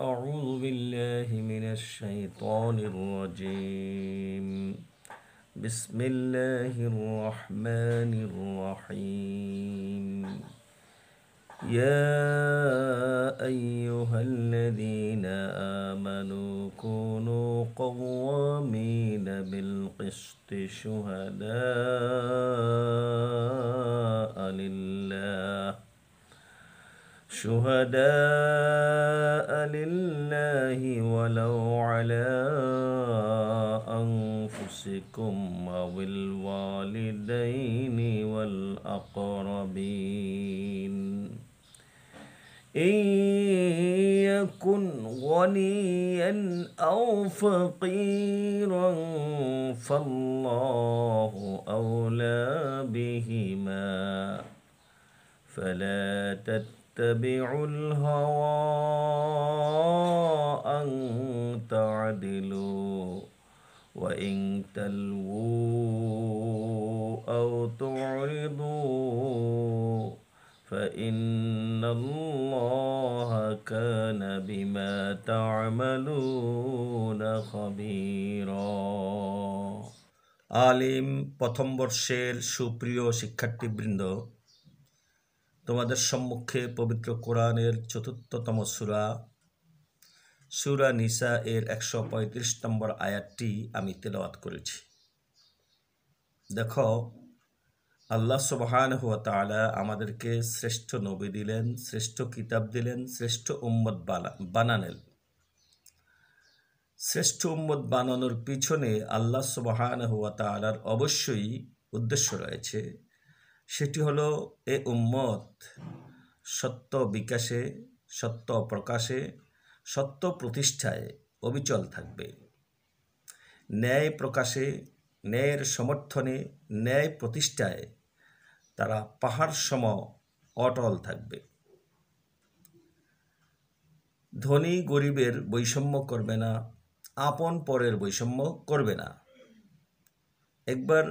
أعوذ بالله من الشيطان الرجيم بسم الله الرحمن الرحيم يا أيها الذين آمنوا كونوا قوامين بالقسط شهداء لله شهداء لله ولو على أنفسكم أو الوالدين والأقربين إن يكن غنيا أو فقيرا فالله أولى بهما فلا تتقوا تتبعوا الهوى أن تعدلوا وإن تلووا أو تعرضوا فإن الله كان بما تعملون خبيرا আলিম প্রথম বর্ষের সুপ্রিয় শিক্ষার্থীবৃন্দ তোমাদের সম্মুখে পবিত্র কোরআনের চতুর্থতম সুরা সুরা নিসা এর একশো পঁয়ত্রিশ নম্বর আয়াতটি আমি তেলাওয়াত করেছি দেখো আল্লাহ সুবহান হুয়া তালা আমাদেরকে শ্রেষ্ঠ নবী দিলেন শ্রেষ্ঠ কিতাব দিলেন শ্রেষ্ঠ উম্মত বানালেন শ্রেষ্ঠ উম্মত বানানোর পিছনে আল্লাহ সুবহান হুয়া তালার অবশ্যই উদ্দেশ্য রয়েছে সেটি হলো এ উম্মত সত্য বিকাশে সত্য প্রকাশে সত্য প্রতিষ্ঠায় অবিচল থাকবে ন্যায় প্রকাশে ন্যায়ের সমর্থনে ন্যায় প্রতিষ্ঠায় তারা পাহাড় সম অটল থাকবে ধনী গরিবের বৈষম্য করবে না আপন পরের বৈষম্য করবে না একবার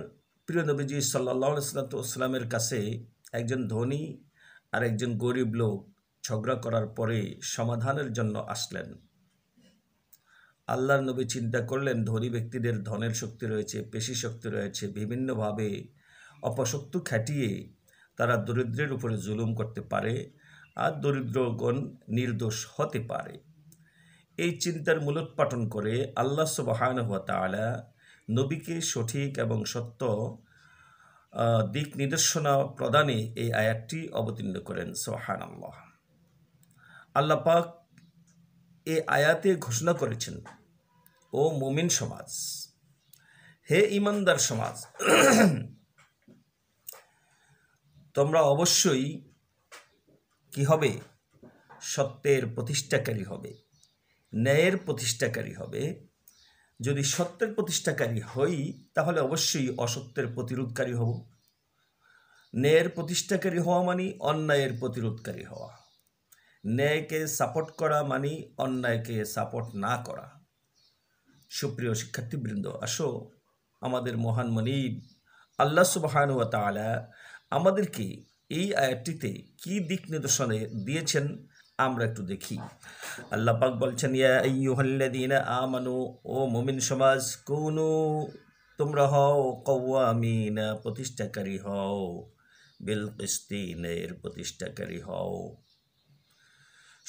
প্রিয় নবীজি সাল্লাহ কাছে একজন ধনী আর একজন গরিব লোক ঝগড়া করার পরে সমাধানের জন্য আসলেন আল্লাহর নবী চিন্তা করলেন ধনী ব্যক্তিদের ধনের শক্তি রয়েছে পেশি শক্তি রয়েছে বিভিন্নভাবে অপশক্ত খ্যাটিয়ে তারা দরিদ্রের উপরে জুলুম করতে পারে আর দরিদ্রগণ নির্দোষ হতে পারে এই চিন্তার মূলোৎপাটন করে আল্লাহ সুবাহান হতালা নবীকে সঠিক এবং সত্য দিক নির্দেশনা প্রদানে এই আয়াতটি অবতীর্ণ করেন সোহান আল্লাহ আল্লাপাক এ আয়াতে ঘোষণা করেছেন ও মুমিন সমাজ হে ইমানদার সমাজ তোমরা অবশ্যই কি হবে সত্যের প্রতিষ্ঠাকারী হবে ন্যায়ের প্রতিষ্ঠাকারী হবে যদি সত্যের প্রতিষ্ঠাকারী হই তাহলে অবশ্যই অসত্যের প্রতিরোধকারী হব ন্যায়ের প্রতিষ্ঠাকারী হওয়া মানে অন্যায়ের প্রতিরোধকারী হওয়া ন্যায়কে সাপোর্ট করা মানে অন্যায়কে সাপোর্ট না করা সুপ্রিয় শিক্ষার্থীবৃন্দ আসো আমাদের মহান মনিব আল্লা সুবাহানুয়া তালা আমাদেরকে এই আয়াতটিতে কি দিক নির্দেশনে দিয়েছেন আমরা একটু দেখি আল্লাহ পাক বলছেন ইয়া আমানু ও মুমিন সমাজ কুনু তোমরা হও কৌয়ামিন প্রতিষ্ঠাকারী হও বিল কিস্তিনের প্রতিষ্ঠাকারী হও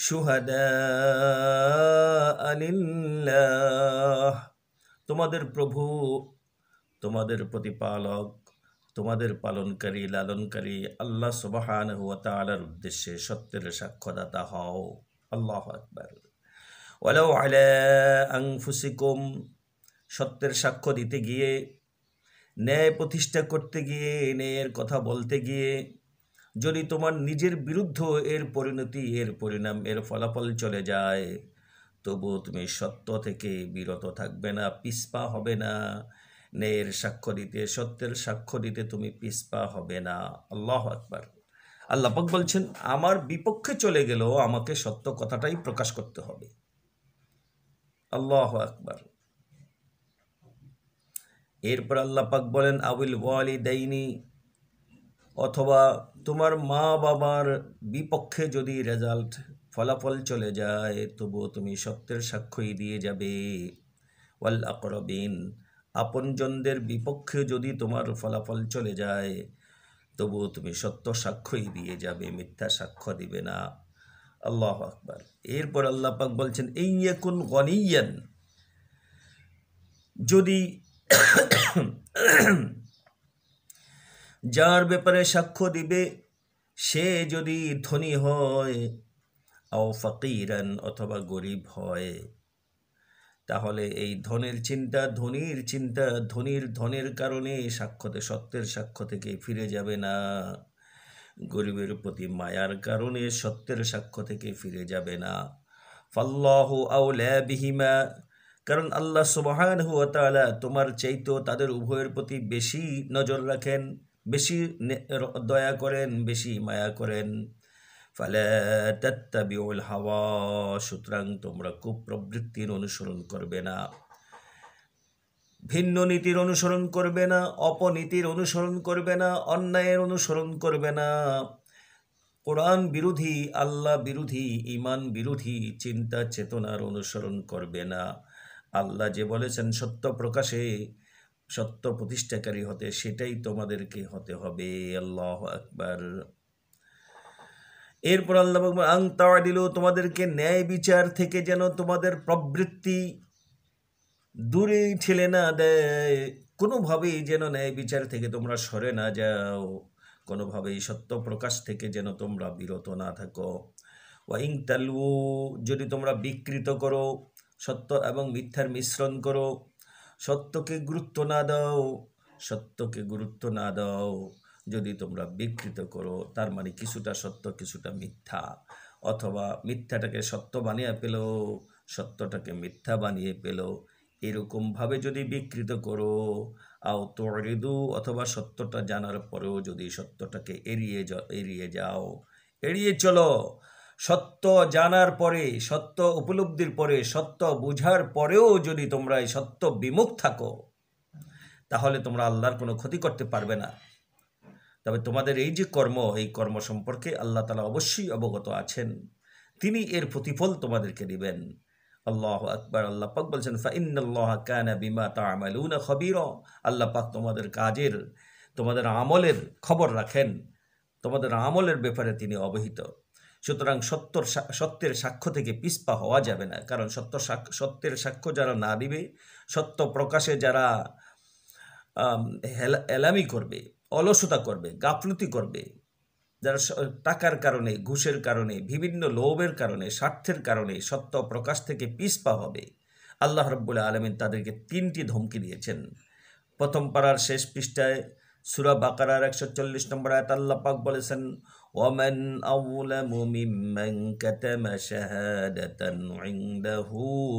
সুহাদা আনিল্লাহ তোমাদের প্রভু তোমাদের প্রতিপালক তোমাদের পালনকারী লালনকারী আল্লাহ সুবাহান হুয়া তালার উদ্দেশ্যে সত্যের সাক্ষ্যদাতা হও আল্লাহ আকবর ওলাও আলা আংফুসিকুম সত্যের সাক্ষ্য দিতে গিয়ে ন্যায় প্রতিষ্ঠা করতে গিয়ে ন্যায়ের কথা বলতে গিয়ে যদি তোমার নিজের বিরুদ্ধ এর পরিণতি এর পরিণাম এর ফলাফল চলে যায় তবুও তুমি সত্য থেকে বিরত থাকবে না পিসপা হবে না ন্যায়ের সাক্ষ্য দিতে সত্যের সাক্ষ্য দিতে তুমি পিসপা হবে না আল্লাহ আল্লাহ আল্লাপাক বলছেন আমার বিপক্ষে চলে গেলেও আমাকে সত্য কথাটাই প্রকাশ করতে হবে আল্লাহ আকবার এরপর আল্লাপাক বলেন আউল ওয়ালি দেয়নি অথবা তোমার মা বাবার বিপক্ষে যদি রেজাল্ট ফলাফল চলে যায় তবুও তুমি সত্যের সাক্ষ্যই দিয়ে যাবে ওয়াল্লা করবিন আপনজনদের বিপক্ষে যদি তোমার ফলাফল চলে যায় তবুও তুমি সত্য সাক্ষ্যই দিয়ে যাবে মিথ্যা সাক্ষ্য দিবে না আল্লাহ আকবর এরপর আল্লাহ পাক বলছেন এই এখন গনিয়ান যদি যার ব্যাপারে সাক্ষ্য দিবে সে যদি ধনী হয় ও ফকিরান অথবা গরিব হয় তাহলে এই ধনের চিন্তা ধনির চিন্তা ধনির ধনের কারণে সাক্ষ্যতে সত্যের সাক্ষ্য থেকে ফিরে যাবে না গরিবের প্রতি মায়ার কারণে সত্যের সাক্ষ্য থেকে ফিরে যাবে না ফাল্লাহ আউলা বিহিমা কারণ আল্লাহ সুবাহান হুয়া তালা তোমার চাইতো তাদের উভয়ের প্রতি বেশি নজর রাখেন বেশি দয়া করেন বেশি মায়া করেন ফালে তাত্তাবিউল হাওয়া সুতরাং তোমরা কুপ্রবৃত্তির অনুসরণ করবে না ভিন্ন নীতির অনুসরণ করবে না অপনীতির অনুসরণ করবে না অন্যায়ের অনুসরণ করবে না কোরআন বিরোধী আল্লাহ বিরোধী ইমান বিরোধী চিন্তা চেতনার অনুসরণ করবে না আল্লাহ যে বলেছেন সত্য প্রকাশে সত্য প্রতিষ্ঠাকারী হতে সেটাই তোমাদেরকে হতে হবে আল্লাহ আকবার এরপর আল্লাহ আং তাওয়া দিল তোমাদেরকে ন্যায় বিচার থেকে যেন তোমাদের প্রবৃত্তি দূরে ঠেলে না দেয় কোনোভাবেই যেন ন্যায় বিচার থেকে তোমরা সরে না যাও কোনোভাবেই সত্য প্রকাশ থেকে যেন তোমরা বিরত না থাকো ওয়াইং তালু যদি তোমরা বিকৃত করো সত্য এবং মিথ্যার মিশ্রণ করো সত্যকে গুরুত্ব না দাও সত্যকে গুরুত্ব না দাও যদি তোমরা বিকৃত করো তার মানে কিছুটা সত্য কিছুটা মিথ্যা অথবা মিথ্যাটাকে সত্য বানিয়ে পেল সত্যটাকে মিথ্যা বানিয়ে পেল এরকমভাবে যদি বিকৃত করো আও তরিদু অথবা সত্যটা জানার পরেও যদি সত্যটাকে এড়িয়ে এড়িয়ে যাও এড়িয়ে চলো সত্য জানার পরে সত্য উপলব্ধির পরে সত্য বুঝার পরেও যদি তোমরা এই সত্য বিমুখ থাকো তাহলে তোমরা আল্লাহর কোনো ক্ষতি করতে পারবে না তবে তোমাদের এই যে কর্ম এই কর্ম সম্পর্কে আল্লাহ তালা অবশ্যই অবগত আছেন তিনি এর প্রতিফল তোমাদেরকে দিবেন আল্লাহ আকবর আল্লাহ পাক বলছেন ফাইনাল্লাহ কানা বিমা তামালুনা খবির আল্লাহ পাক তোমাদের কাজের তোমাদের আমলের খবর রাখেন তোমাদের আমলের ব্যাপারে তিনি অবহিত সুতরাং সত্যর সত্যের সাক্ষ্য থেকে পিসপা হওয়া যাবে না কারণ সত্য সত্যের সাক্ষ্য যারা না দিবে সত্য প্রকাশে যারা এলামি করবে অলসতা করবে গাফলতি করবে যারা টাকার কারণে ঘুষের কারণে বিভিন্ন লোভের কারণে স্বার্থের কারণে সত্য প্রকাশ থেকে পিসপা হবে আল্লাহ রব্বুল আলমিন তাদেরকে তিনটি ধমকি দিয়েছেন প্রথম পাড়ার শেষ পৃষ্ঠায় সুরা বাকারার একশো চল্লিশ নম্বর আয়ত আল্লাহ পাক বলেছেন ওমেন আউলামু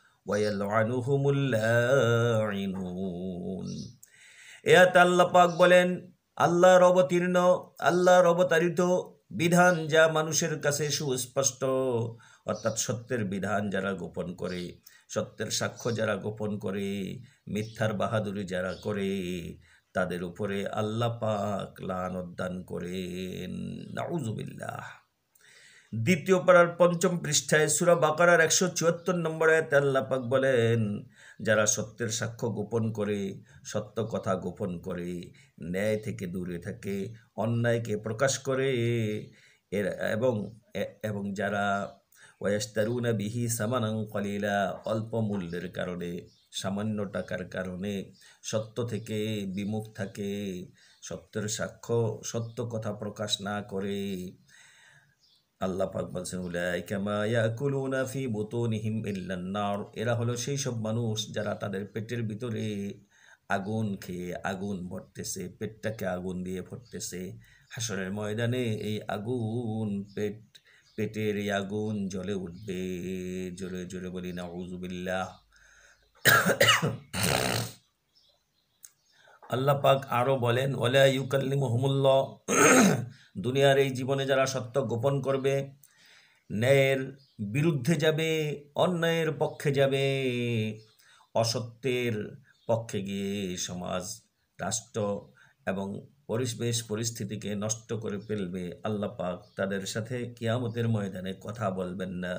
এয়াত আল্লাহ পাক বলেন আল্লাহর অবতীর্ণ আল্লাহর অবতারিত বিধান যা মানুষের কাছে সুস্পষ্ট অর্থাৎ সত্যের বিধান যারা গোপন করে সত্যের সাক্ষ্য যারা গোপন করে মিথ্যার বাহাদুরি যারা করে তাদের উপরে আল্লাহ পাক লান উদ্যান করেন নাউজুবিল্লাহ দ্বিতীয় পাড়ার পঞ্চম পৃষ্ঠায় সুরা বাকারার একশো চুয়াত্তর নম্বরে তেল্লাপাক বলেন যারা সত্যের সাক্ষ্য গোপন করে সত্য কথা গোপন করে ন্যায় থেকে দূরে থাকে অন্যায়কে প্রকাশ করে এর এবং এবং যারা ওয়েস্তারুনা বিহি সামানাং কলিলা অল্প মূল্যের কারণে সামান্য টাকার কারণে সত্য থেকে বিমুখ থাকে সত্যের সাক্ষ্য সত্য কথা প্রকাশ না করে আল্লাহ পাক বলছেন ফি বুতুনিহিম ইল্লান্নার এরা হলো সেই সব মানুষ যারা তাদের পেটের ভিতরে আগুন খেয়ে আগুন ভরতেছে পেটটাকে আগুন দিয়ে ভরতেছে হাসরের ময়দানে এই আগুন পেট পেটের এই আগুন জ্বলে উঠবে জোরে জোরে বলি না উজুবিল্লাহ আল্লাহ পাক আরও বলেন ওলা ইউকাল্লিম দুনিয়ার এই জীবনে যারা সত্য গোপন করবে ন্যায়ের বিরুদ্ধে যাবে অন্যায়ের পক্ষে যাবে অসত্যের পক্ষে গিয়ে সমাজ রাষ্ট্র এবং পরিবেশ পরিস্থিতিকে নষ্ট করে ফেলবে আল্লাহ পাক তাদের সাথে কিয়ামতের ময়দানে কথা বলবেন না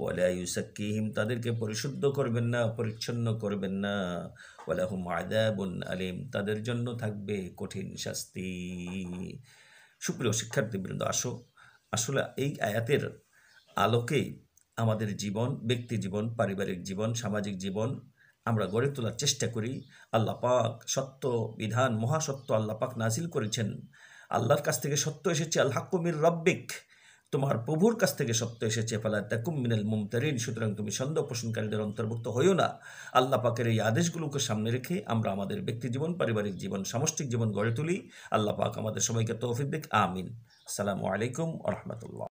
ওয়ালা ইউসাকিহিম তাদেরকে পরিশুদ্ধ করবেন না পরিচ্ছন্ন করবেন না ওয়ালাহুম বোন আলিম তাদের জন্য থাকবে কঠিন শাস্তি সুপ্রিয় শিক্ষার্থীবৃন্দ আসো আসলে এই আয়াতের আলোকেই আমাদের জীবন ব্যক্তি জীবন পারিবারিক জীবন সামাজিক জীবন আমরা গড়ে তোলার চেষ্টা করি আল্লাহ পাক সত্য বিধান মহাসত্য আল্লাহ পাক নাজিল করেছেন আল্লাহর কাছ থেকে সত্য এসেছে আল্লাহ কমির রব্বিক তোমার প্রভুর কাছ থেকে সত্য এসেছে ফালা তেকুম মিনেল মুমতারিন সুতরাং তুমি সন্দেহ পোষণকারীদের অন্তর্ভুক্ত হইও না আল্লাহ পাকের এই আদেশগুলোকে সামনে রেখে আমরা আমাদের ব্যক্তি জীবন পারিবারিক জীবন সামষ্টিক জীবন গড়ে তুলি আল্লাহ পাক আমাদের সবাইকে তৌফিক দিক আমিন আসসালামু আলাইকুম রহমতুল্লাহ